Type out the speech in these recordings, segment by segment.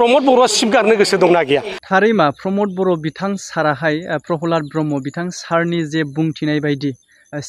प्रमद बर' सिप गारनो गोसो दंना गैया थारैमा प्रमद बर' बिथां सारहाय प्रहलाद ब्रह्म बिथां सारनि जे बुंथिनाय बायदि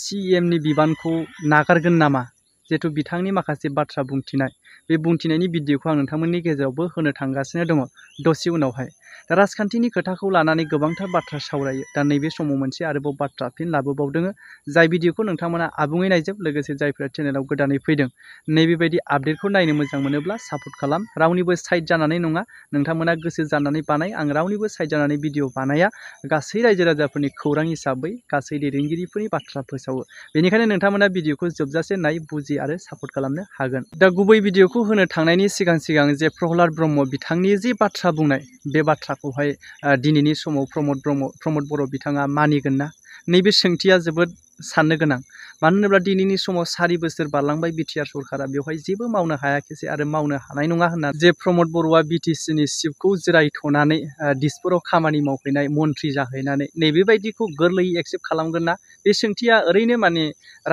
सि एम नि बिबानखौ नागारगोन नामा जेहेतु बिथांनि माखासे बाथ्रा बुंथिनाय बे बुंथिनायनि भिडिअखौ आं नोंथांमोननि गेजेरावबो होनो थांगासिनो दङ दसे उनावहाय दा राजखान्थिनि खोथाखौ लानानै गोबांथार बाथ्रा सावरायो दा नैबे समाव मोनसे आरोबाव बाथ्रा फिन लाबोबावदोङो जाय भिडिअखौ नोंथांमोना आबुङै नायजोब लोगोसे जायफोरा चेनेलाव गोदानै फैदों नैबेबायदि आपडेटखौ नायनो मोजां मोनोब्ला सापर्ट खालाम रावनिबो साइड जानानै नङा नोंथांमोना गोसो जानानै बानाय आं रावनिबो साइड जानानै भिडिअ बानाया गासै रायजो राजाफोरनि खौरां हिसाबै गासै दैदेनगिरिफोरनि बाथ्रा फोसावो बेनिखायनो नोंथांमोना भिडिअखौ जोबजासे नाय बुजि आरो सापर्ट खालामनो हागोन दा गुबै भिडिअखौ होनो थांनायनि सिगां सिगां जे प्रहलाद ब्रह्म बिथांनि जि बाथ्रा बुंनाय बे बाथ्रा बाथ्राखौहाय दिनैनि समाव प्रमद ब्रह्म प्रमद बर' बिथाङा मानिगोन ना नैबे सोंथिया जोबोद साननो गोनां मानो होनोब्ला दिनैनि सारी सारि बोसोर बारलांबाय बिटिआर सरकारा बेवहाय जेबो मावनो हायाखैसै आरो मावनो हानाय नङा जे प्रमद बर'आ बिटिसिनि सिफखौ जिरायथ'नानै दिसफोराव खामानि मावहैनाय मन्थ्रि जाहैनानै नैबेबायदिखौ गोरलैयै एक्सेप्ट खालामगोन ना बे सोंथिया ओरैनो माने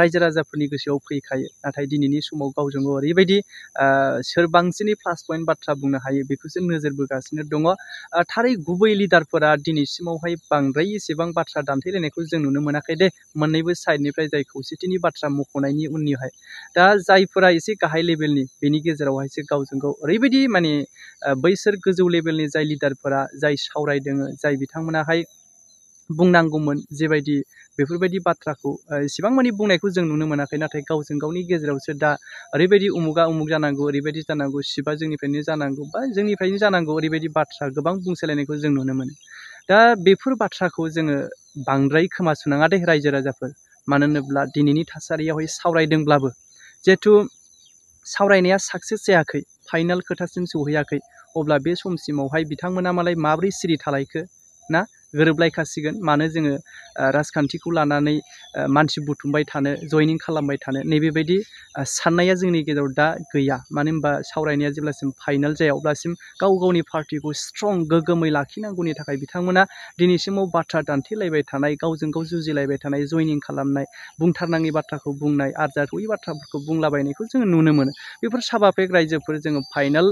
रायजो राजाफोरनि गोसोआव फैखायो नाथाय दिनैनि समाव गावजों गाव ओरैबायदि सोर बांसिनै प्लास पॉइंट बाथ्रा बुंनो हायो बेखौसो नोजोर बोगासिनो दङ थारै गुबै लिडारफोरा दिनैसिमावहाय बांद्राय एसेबां बाथ्रा दान्थेलायनायखौ जों नुनो मोनाखै दे मोननैबो साइडनिफ्राय जाय खौसेथि राजखान्थिनि बाथ्रा मख'नायनि उननिहाय दा जायफोरा एसे गाहाय लेभेलनि बेनि गेजेरावहायसो गावजों गाव ओरैबायदि माने बैसोर गोजौ लेभेलनि जाय लिडारफोरा जाय सावरायदों जाय बिथांमोनाहाय बुंनांगौमोन जेबायदि बेफोरबायदि बाथ्राखौ इसिबां मानि बुंनायखौ जों नुनो मोनाखै नाथाय गावजों गावनि गेजेरावसो दा ओरैबायदि उमुगा उमुग जानांगौ ओरैबायदि जानांगौ सिबा जोंनिफ्रायनो जानांगौ बा जोंनिफ्रायनो जानांगौ ओरैबायदि बाथ्रा गोबां बुंसोलायनायखौ जों नुनो मोनो दा बेफोर बाथ्राखौ जोङो बांद्राय खोमासुनाङा दे रायजो राजाफोर मानो होनोब्ला दिनैनि थासारियावहाय सावरायदोंब्लाबो जेहेतु सावरायनाया साक्सेस जायाखै फाइनाल खोथासिम सौहैयाखै अब्ला बे समसिमावहाय बिथांमोना मालाय माबोरै सिरि थालायखो ना गोरोबलायखासिगोन मानो जोङो राजखान्थिखौ लानानै मानसि बुथुमबाय थानो जयनिं खालामबाय थानो नैबेबायदि साननाया जोंनि गेजेराव दा गैया मानो होनबा सावरायनाया जेब्लासिम फाइनाल जाया अब्लासिम गाव गावनि पार्टिखौ स्ट्रं गोग्गोमै लाखिनांगौनि थाखाय बिथांमोना दिनैसिमाव बाथ्रा दान्थेलायबाय थानाय गावजों गाव जुजिलायबाय थानाय जयनिं खालामनाय बुंथारनाङि बाथ्राखौ बुंनाय आरजाथावै बाथ्राफोरखौ बुंलाबायनायखौ जोङो नुनो मोनो बेफोर साबाफेक रायजोफोर जोङो फाइनाल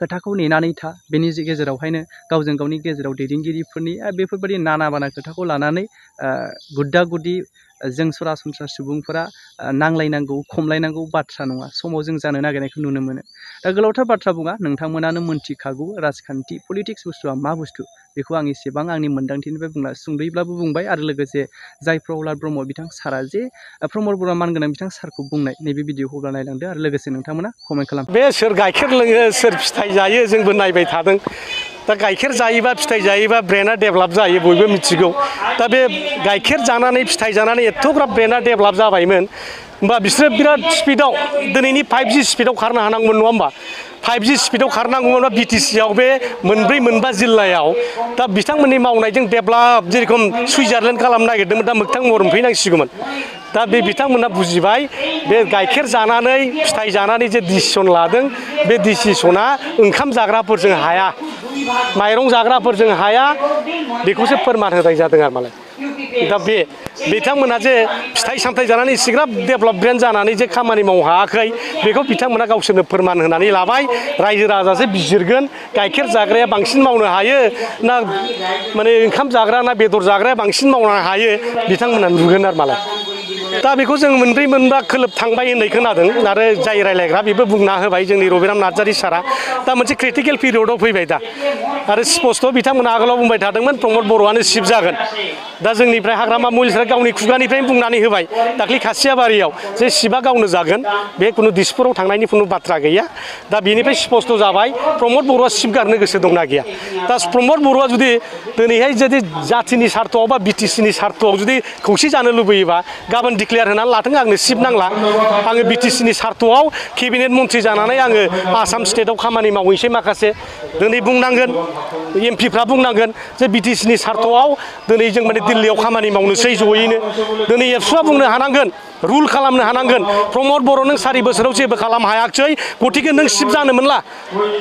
खोथाखौ नेनानै था बेनि गेजेरावहायनो गावजों गावनि गेजेराव दैदेनगिरिफोरनि बेफोरबायदि नाना बाना खोथाखौ लानानै गुद्दा गुदि जों सरासनस्रा सुबुंफोरा नांलायनांगौ खमलायनांगौ बाथ्रा नङा समाव जों जानो नागिरनायखौ नुनो मोनो दा गोलावथार बाथ्रा बुङा नोंथांमोनानो मोन्थिखागौ राजखान्थि पलिटिक्स बुस्तुआ मा बुस्तु बेखौ आं एसेबां आंनि मोन्दांथिनिफ्राय बुंला सुंद'यैब्लाबो बुंबाय आरो लोगोसे जाय प्रहलाद ब्रह्म बिथां सारा जे प्रमद बर'आ मानगोनां बिथां सारखौ बुंनाय नैबे भिडिअखौ अब्ला नायलांदो आरो लोगोसे नोंथांमोना कमेन्ट खालाम बे सोर गाइखेर लोङो सोर फिथाइ जायो जोंबो नायबाय थादों दा गाइखेर जायोबा फिथाइ जायोबा ब्रेना डेभलप जायो बयबो मिथिगौ दा बे गाइखेर जानानै फिथाइ जानानै एथ'ग्राब ब्रेना डेभेलप जाबायमोन होमबा बिसोरो बिराद स्पिडआव दिनैनि फाइभजि स्पिडआव खारनो हानांगौमोन नङा होमबा 5G speedo karena ngomong BTC yang be menteri menbas jilalah ya, tapi bintang menerima unai jeng develop jadi kom Switzerland kalau menaik demi tak mungkin mau rumpi nang sih tapi bintang mana puji bay, be gaikir jana nai, stay jana nih jadi disun ladeng, be disisuna, engkam zagra purjeng haya, mayrong zagra purjeng haya, dikusip permasalahan jadi dengar malah. दा बिथांमोना जे फिथाइ सामथाइ जानानै इसिग्राब development जानानै जे खामानि मावनो हायाखै बेखौ बिथांमोना गावसोरनो फोरमान होनानै लाबाय रायजो राजासो बिजिरगोन गाइखेर जाग्राया बांसिन मावनो हायो ना माने ओंखाम जाग्रा ना बेदर जाग्राया बांसिन मावनो हायो बिथांमोना नुगोन आरो मालाय दा बेखौ जों मोनब्रै मोनबा खोलोब थांबाय होननाय खोनादों आरो जाय रायलायग्रा बेबो बुंना होबाय जोंनि रबिराम नार्जारि सारा दा मोनसे क्रिटिकेल पिरियडआव फैबाय दा आरो स्पस्ट' बिथांमोना आगोलाव बुंबाय थादोंमोन प्रमद बर'आनो सिफ जागोन दा जोंनिफ्राय हाग्रामा मुलिसफ्रा गावनि खुगानिफ्रायनो बुंनानै होबाय दाख्लै खासियाबारियाव जे सिफआ गावनो जागोन बे खुनु दिसपुराव थांनायनि खुनु बाथ्रा गैया दा बेनिफ्राय स्पस्ट' जाबाय प्रमद बर'आ सिफ गारनो गोसो दंना गैया दा प्रमद बर'आ जुदि दिनैहाय जुदि जाथिनि सार्थ'आव बा बिटिसिनि सार्थ'आव जुदि खौसे जानो लुबैयोबा गाबोन declare hena lateng angni sip nang lang angni BTC ni sartuau kibinet munti jana na yang eh, asam state of kamani ma wisi makase dengni bung nanggen yang pipra bung nanggen se BTC ni sartuau dengni jeng mani dili au kamani ma wisi jowi ni eh. dengni yang suap bung nanggen rule खालाम हानांगोन प्रमद बर' नों सारि बोसोराव जेबो खालामनो हायाखिसै गतिके जानला सिप जानो मोनला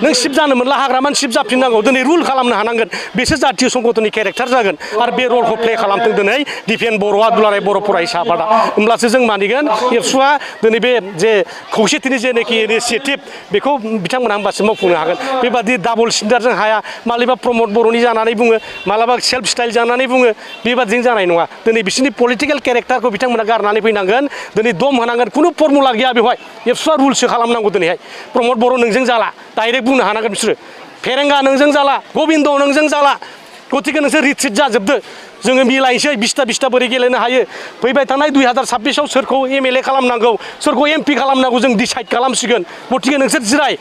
नों सिप जानो मोनला हाग्रामानि सिप जाफिननांगौ दिनै रुल खालामनो हानांगोन बेसो जातीय संगठननि केरेक्टार जागोन आरो प्ले खालामथों दिन दिपेन बर'आ दुलाराय बर' फरायसा आफादा होमब्लासो जों मानिगोन एबसुआ दिनै बे जे खौसेथिनि जेनाखि इनिसियेटिभ बेखौ बिथांमोनहा होमबासो मावफुंनो हागोन बेबादि डाबल स्टेन्डार्डजों हाया मालाबा प्रमद बर'नि जानानै बुङो मालाबा सेल्फ स्टाइल जानानै बुङो बेबादिजों जानाय नङा दिनै बिसोरनि पलिटिकेल केरेक्टारखौ गारनानै फैनांगोन दिनै दम होनांगोन खुनु फर्मुला गैया बेवहाय एबसुआ रुलसो खालामनांगौ दिनैहाय प्रमद बर' नोंजों जाला डाइरेक्ट बुंनो हानांगोन बिसोरो फेरेंगा नोंजों जाला गबिन्द नोंजों जाला गतिके नोंसोर रिट्रिट जाजोबदो जोङो मिलायनोसै बिसथा बिसथा बोरै गेलेनो हायो फैबाय थानाय दुइ हाजार साब्बिसाव सोरखौ एम एल ए खालामनांगौ सोरखौ एम पि खालामनांगौ जों डिसाइड खालामसिगोन गतिके नोंसोर जिराय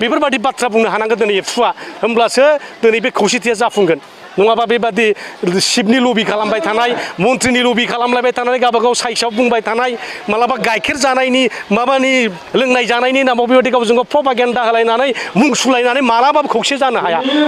बेफोरबादि बाथ्रा बुंनो हानांगोन दिनै एबसुआ होमब्लासो दिनै बे खौसेथिया जाफुंगोन नङाबा शिवनी शिबनि लबि खालामबाय थानाय मन्थ्रिनि लबि खालामलायबाय थानाय गावबागाव साइसआव बुंबाय थानाय मालाबा गाइखेर जानायनि माबानि लोंनाय जानायनि नामाव बेबादि गावजों गाव प्रपागेन्डा होलायनानै मुं सुलायनानै मालाबाबो खौसे जानो हाया